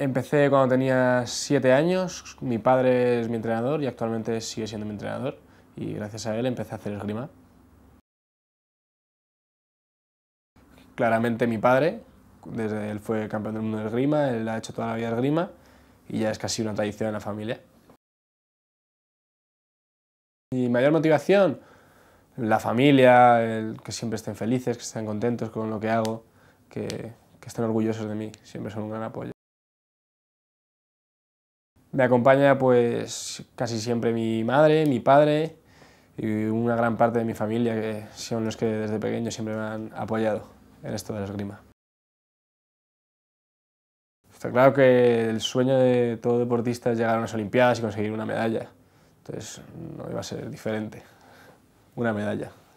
Empecé cuando tenía siete años, mi padre es mi entrenador y actualmente sigue siendo mi entrenador y gracias a él empecé a hacer esgrima. Claramente mi padre, desde él fue campeón del mundo de esgrima, él ha hecho toda la vida esgrima y ya es casi una tradición en la familia. Mi mayor motivación, la familia, que siempre estén felices, que estén contentos con lo que hago, que estén orgullosos de mí, siempre son un gran apoyo. Me acompaña pues casi siempre mi madre, mi padre y una gran parte de mi familia que son los que desde pequeño siempre me han apoyado en esto de la esgrima. Está claro que el sueño de todo deportista es llegar a unas Olimpiadas y conseguir una medalla. Entonces no iba a ser diferente. Una medalla.